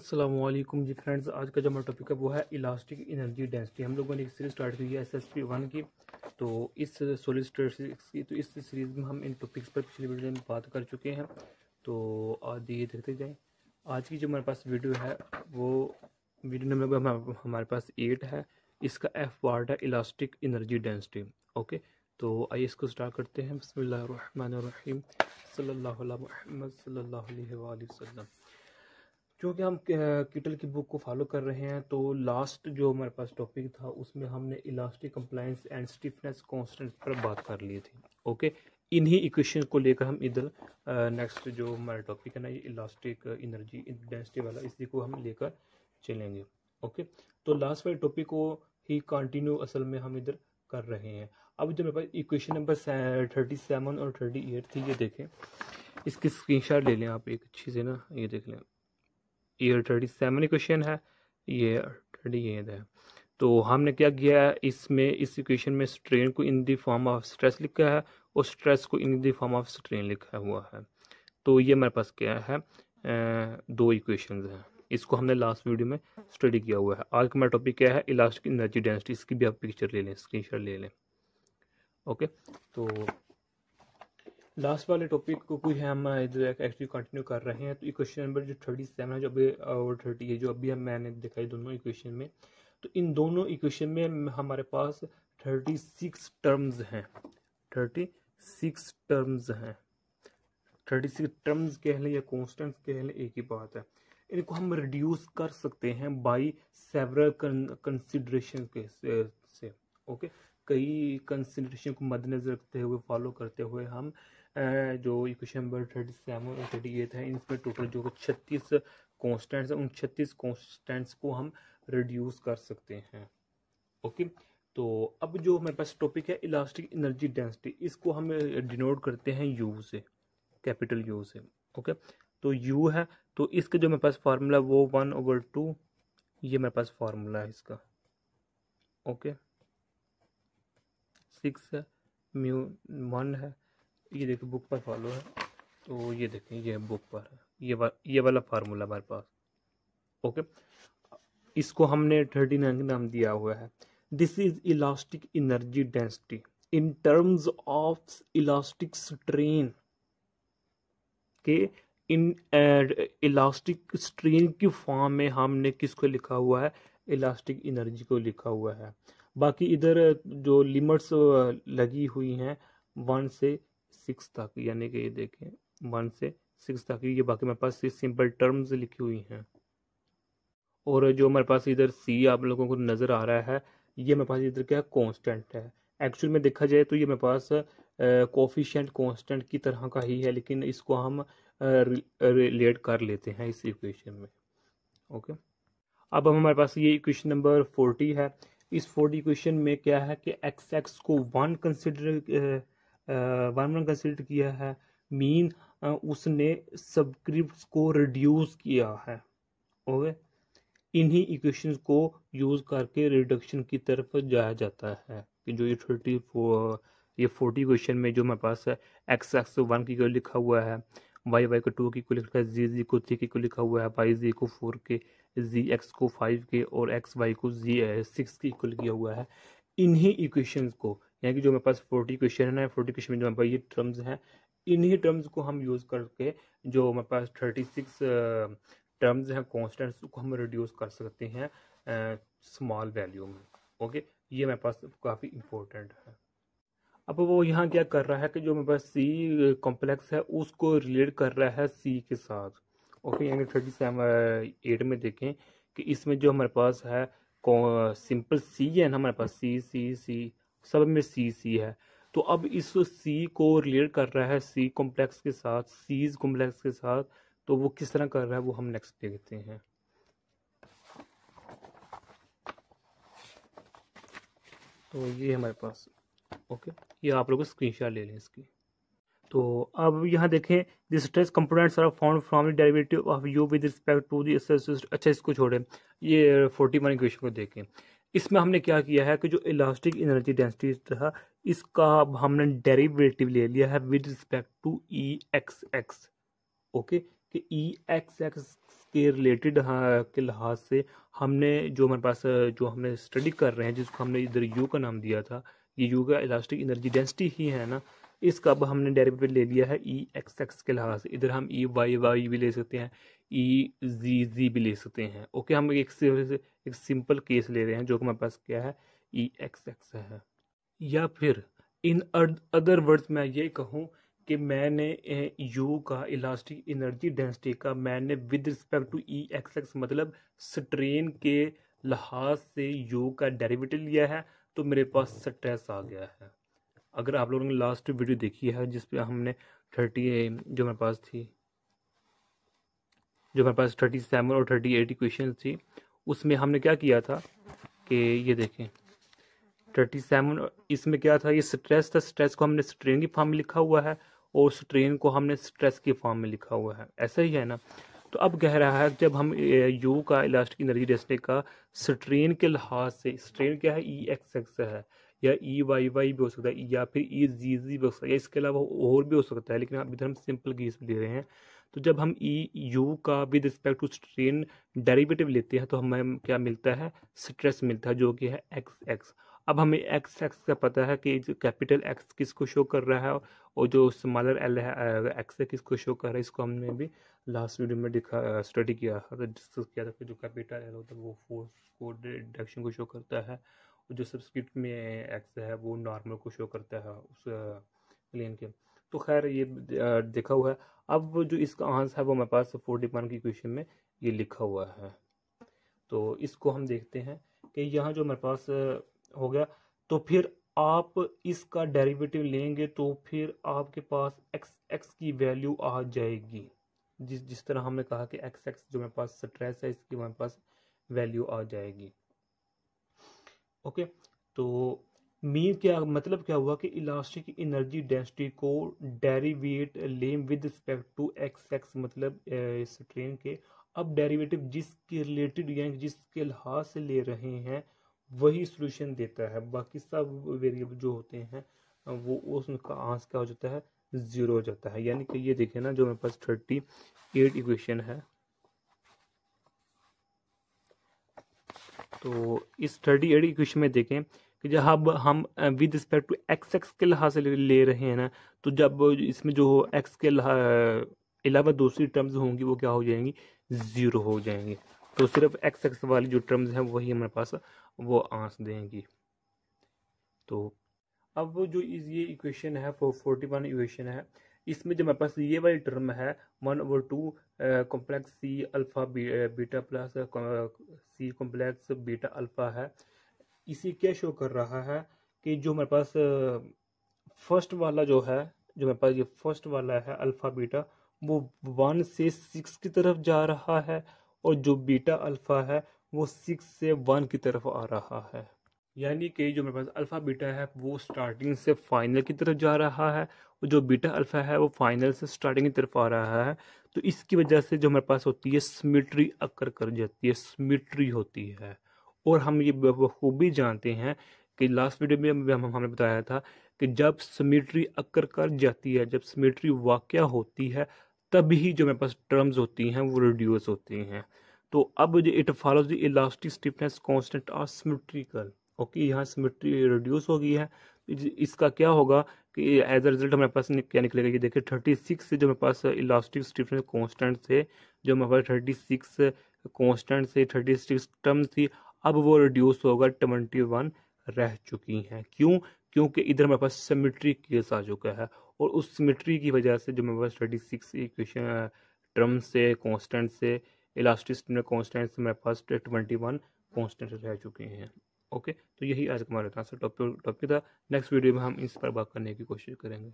असलम जी friends आज का जो हमारा टॉपिक है वो है इलास्टिक एनर्जी डेंसिटी हम लोगों ने एक सीरीज स्टार्ट की है एस एस पी वन की तो इस सोलर स्टेट की तो इस सीरीज़ में हम इन टॉपिक्स पर पिछले वीडियो में बात कर चुके हैं तो आज ये देखते जाएं आज की जो हमारे पास वीडियो है वो वीडियो नंबर हमारे पास एट है इसका एफ वार्ड है इलास्टिक इनर्जी डेंसिटी ओके तो आइए इसको स्टार्ट करते हैं बसमीम सल्ला महमद सल्ला वसम चूँकि हम किटल की बुक को फॉलो कर रहे हैं तो लास्ट जो हमारे पास टॉपिक था उसमें हमने elastic compliance and stiffness constant पर बात कर ली थी ओके इन्हीं इक्वेशन को लेकर हम इधर नेक्स्ट जो हमारा टॉपिक है ना ये इलास्टिक इनर्जी डेंसिटी वाला इसी को हम लेकर चलेंगे ओके तो लास्ट वाले टॉपिक को ही कंटिन्यू असल में हम इधर कर रहे हैं अब जो मेरे पास इक्वेशन नंबर थर्टी सेवन और थर्टी एट थी ये देखें इसकी स्क्रीन ले लें आप एक अच्छी से ना ये देख लें ये थर्टी सेवन इक्वेशन है ये थर्टी एट है तो हमने क्या किया है इसमें इस इक्वेशन में स्ट्रेन को in the form of stress लिखा है और स्ट्रेस को in the form of strain लिखा हुआ है तो ये हमारे पास क्या है दो इक्वेशन हैं इसको हमने लास्ट वीडियो में स्टडी किया हुआ है आज का मेरा टॉपिक क्या है इलास्टिक एनर्जी डेंसिटी इसकी भी आप पिक्चर ले लें शॉट ले लें ओके तो लास्ट वाले टॉपिक को कुछ हम इधर एक्चुअली कंटिन्यू कर रहे हैं तो इक्वेशन नंबर जो थर्टी सेवन है जो अभी और थर्टी है जो अभी हम मैंने देखा है दोनों इक्वेशन में तो इन दोनों इक्वेशन में हमारे पास थर्टी सिक्स टर्म्स हैं थर्टी सिक्स टर्म्स हैं थर्टी सिक्स टर्म्स कह लें या कॉन्स्टेंट्स कह लें एक ही बात है इनको हम रिड्यूस कर सकते हैं बाई सेवरल कंसिड्रेशन के से, से ओके कई कंसिड्रेशन को मद्देनजर रखते हुए फॉलो करते हुए हम जो इक्वेशन नंबर थर्टी सेवन और थर्टी एट है इसमें टोटल जो छत्तीस कॉन्स्टेंट्स उन छत्तीस कॉन्स्टेंट्स को हम रिड्यूस कर सकते हैं ओके तो अब जो हमारे पास टॉपिक है इलास्टिक एनर्जी डेंसिटी इसको हम डिनोट करते हैं यू से कैपिटल यू से ओके तो यू है तो इसके जो मेरे पास फार्मूला वो वन ओवर टू ये मेरे पास फार्मूला है इसका ओके सिक्स है म्यू वन है ये देखो बुक पर फॉलो है तो ये देखें ये बुक पर है ये वा, ये वाला फार्मूला हमारे पास ओके इसको हमने थर्टी नाइन नाम दिया हुआ है this is elastic energy density in terms of elastic strain के इन इलास्टिक स्ट्रेन की फॉर्म में हमने किसको लिखा हुआ है इलास्टिक इनर्जी को लिखा हुआ है बाकी इधर जो लिमिट्स uh, लगी हुई हैं वन से सिक्स तक यानी कि ये देखें वन से सिक्स तक ये बाकी मेरे पास सिंपल टर्म्स लिखी हुई हैं और जो हमारे पास इधर सी आप लोगों को नज़र आ रहा है ये मेरे पास इधर क्या कॉन्स्टेंट है एक्चुअल में देखा जाए तो ये मेरे पास कोफिशेंट कॉन्स्टेंट की तरह का ही है लेकिन इसको हम रिलेट कर लेते हैं इस इक्वेशन में ओके अब हम हमारे पास ये इक्वेशन नंबर फोर्टी है इस फोर्टी इक्वेशन में क्या है कि एक्स एक्स को वन कंसिडर वार्मन कंसिडर किया है मीन उसने सबक्रिप्ट को रिड्यूस किया है ओके इन्हीं इक्वेशंस को यूज़ करके रिडक्शन की तरफ जाया जाता है कि जो ये थर्टी ये फोर्टी क्वेश्चन में जो मेरे पास है एक्स एक्स वन की लिखा हुआ है वाई वाई को टू की को लिखा है जी जी को थ्री की को लिखा हुआ है वाई जी को फोर के जी एक्स को फाइव के और एक्स वाई को जी सिक्स की इक्वल किया हुआ है इन्हीं इक्वेशंस को यानी कि जो मेरे पास फोर्टी क्वेश्चन है ना फोर्टी क्वेश्चन में जो मेरे पास ये टर्म्स हैं इन्हीं टर्म्स को हम यूज़ करके जो हमारे पास थर्टी सिक्स टर्म्स हैं कॉन्स्टेंट्स को हम रिड्यूस कर सकते हैं स्मॉल वैल्यू में ओके ये मेरे पास काफ़ी इम्पोर्टेंट है अब वो यहाँ क्या कर रहा है कि जो मेरे पास सी कॉम्प्लेक्स है उसको रिलेट कर रहा है सी के साथ ओके यानी थर्टी सेवन एट में देखें कि इसमें जो हमारे पास है सिंपल सी है ना हमारे पास सी सी सी सब में सी सी है तो अब इस सी को रिलेट कर रहा है सी कॉम्प्लेक्स के साथ सीज कॉम्प्लेक्स के साथ तो वो किस तरह कर रहा है वो हम नेक्स्ट देखते हैं तो ये हमारे पास ओके ये आप लोग स्क्रीनशॉट ले लें इसकी तो अब यहाँ देखें this stress components are found from the derivative of U with respect to the अच्छा इसको छोड़ें ये फोर्टी वन इक्वेशन को देखें इसमें हमने क्या किया है कि जो इलास्टिक एनर्जी डेंसिटी था इसका अब हमने डेरिवेटिव ले लिया है with respect to E X X okay कि ई एक्स एक्स के रिलेटेड हाँ, के लिहाज से हमने जो हमारे पास जो हमने स्टडी कर रहे हैं जिसको हमने इधर यू का नाम दिया था ये यू का इलास्टिक एनर्जी डेंसिटी ही है ना इसका अब हमने डेरिवेटिव ले लिया है ई एक्स एक्स के लिहाज से इधर हम ई वाई वाई भी ले सकते हैं ई जी जी भी ले सकते हैं ओके हम एक एक सिंपल केस ले रहे हैं जो कि हमारे पास क्या है ई एक्स एक्स है या फिर इन अदर वर्ड्स मैं ये कहूँ कि मैंने यू का इलास्टिक एनर्जी डेंसिटी का मैंने with respect to E X X मतलब स्ट्रेन के लिहाज से यू का डेरिवेटिव लिया है तो मेरे पास स्ट्रेस आ गया है अगर आप लोगों ने लास्ट वीडियो देखी है जिस पे हमने थर्टी जो मेरे पास थी जो मेरे पास थर्टी सेवन और थर्टी एट इक्वेशन थी उसमें हमने क्या किया था कि ये देखें थर्टी सेवन इसमें क्या था ये स्ट्रेस था स्ट्रेस को हमने स्ट्रेन की फॉर्म में लिखा हुआ है और स्ट्रेन को हमने स्ट्रेस की फॉर्म में लिखा हुआ है ऐसा ही है ना तो अब कह रहा है जब हम यू का इलास्टिक एनर्जी डेंसिटी का स्ट्रेन के लिहाज से स्ट्रेन क्या है ई एक्स एक्स है या ई वाई वाई भी हो सकता है या फिर ई जी जी भी हो सकता है इसके अलावा और भी हो सकता है लेकिन आप इधर हम सिंपल गीस दे रहे हैं तो जब हम ई e, यू का with respect to strain derivative लेते हैं तो हमें क्या मिलता है स्ट्रेस मिलता है जो कि है एक्स एक्स अब हमें एक्स एक्स का पता है कि कैपिटल एक्स किसको शो कर रहा है और जो स्मॉलर एल है एक्स है किसको शो कर रहा है इसको हमने भी लास्ट वीडियो में दिखा स्टडी किया था डिस्कस किया था कि जो कैपिटल एल होता है वो फोर्स को डायरेक्शन को शो करता है जो सब्सक्रिप्ट में एक्स है वो नॉर्मल को शो करता है उस प्लेन के तो खैर ये देखा हुआ है अब जो इसका आंसर है वो हमारे पास फोर्टी वन की क्वेश्चन में ये लिखा हुआ है तो इसको हम देखते हैं कि यहाँ जो हमारे पास हो गया तो फिर आप इसका डेरिवेटिव लेंगे तो फिर आपके पास एक्स एक्स की वैल्यू आ जाएगी जिस जिस तरह हमने कहा कि एक्स एक्स जो मेरे पास स्ट्रेस है इसकी हमारे पास वैल्यू आ जाएगी ओके तो मीन क्या मतलब क्या हुआ कि इलास्टिक एनर्जी डेंसिटी को डेरिवेट लेम with respect to X X मतलब इस ट्रेन के अब डेरिवेटिव जिसके रिलेटेड यानी जिसके लिहाज से ले रहे हैं वही सोल्यूशन देता है बाकी सब वेरिएबल जो होते हैं वो उसका आंस क्या हो जाता है ज़ीरो हो जाता है यानी कि ये देखें ना जो मेरे पास थर्टी एट इक्वेशन है तो इस थर्टी एट इक्वेशन में देखें कि जब हम हम with respect to X X के लिहाज से ले रहे हैं ना तो जब इसमें जो एक्स के अलावा दूसरी टर्म्स होंगी वो क्या हो जाएंगी ज़ीरो हो जाएंगे तो सिर्फ एक्स एक्स वाली जो टर्म्स हैं वही हमारे पास वो आंस देंगी तो अब जो ये इक्वेशन है फोर फोर्टी वन इक्वेशन है इसमें जो हमारे पास ये वाली टर्म है one over two complex C alpha beta plus C complex beta alpha है इसी क्या शो कर रहा है कि जो हमारे पास फर्स्ट वाला जो है जो हमारे पास ये फर्स्ट वाला है अल्फ़ा बीटा वो वन से सिक्स की तरफ जा रहा है और जो बीटा अल्फ़ा है वो सिक्स से वन की तरफ आ रहा है यानी कि जो मेरे पास अल्फ़ा बीटा है वो स्टार्टिंग से फाइनल की तरफ जा रहा है और जो बीटा अल्फ़ा है वो फाइनल से स्टार्टिंग की तरफ आ रहा है तो इसकी वजह से जो हमारे पास होती है सिमिट्री अक्कर कर जाती है सिमिट्री होती है और हम ये बखूबी जानते हैं कि लास्ट वीडियो में हम, हमने बताया था कि जब समिट्री अक्कर कर जाती है जब सिमिट्री वाक़ होती है तभी जो मेरे पास टर्म्स होती हैं वो रिड्यूस होती हैं तो अब जो it follows the elastic stiffness constant are symmetrical okay यहाँ सिमेट्री रिड्यूस हो गई है इसका क्या होगा कि एज अ रिजल्ट हमारे पास क्या निकलेगा ये देखिए थर्टी सिक्स जो हमारे पास इलास्टिक स्टिफनेस कॉन्स्टेंट थे जो हमारे पास थर्टी सिक्स कॉन्स्टेंट थे थर्टी सिक्स टर्म थी अब वो रिड्यूस होगा ट्वेंटी वन रह चुकी हैं क्यों क्योंकि इधर हमारे पास सिमेट्री केस आ चुका है और उस सिमेट्री की वजह से जो हमारे पास थर्टी सिक्स इक्वेशन टर्म से कॉन्स्टेंट से इलास्टिक कॉन्स्टेंट से हमारे पास ट्वेंटी वन कॉन्स्टेंट रह चुके हैं ओके तो यही आज का हमारा ट्रांसफर टॉपिक टॉपिक था नेक्स्ट वीडियो में हम इस पर बात करने की कोशिश करेंगे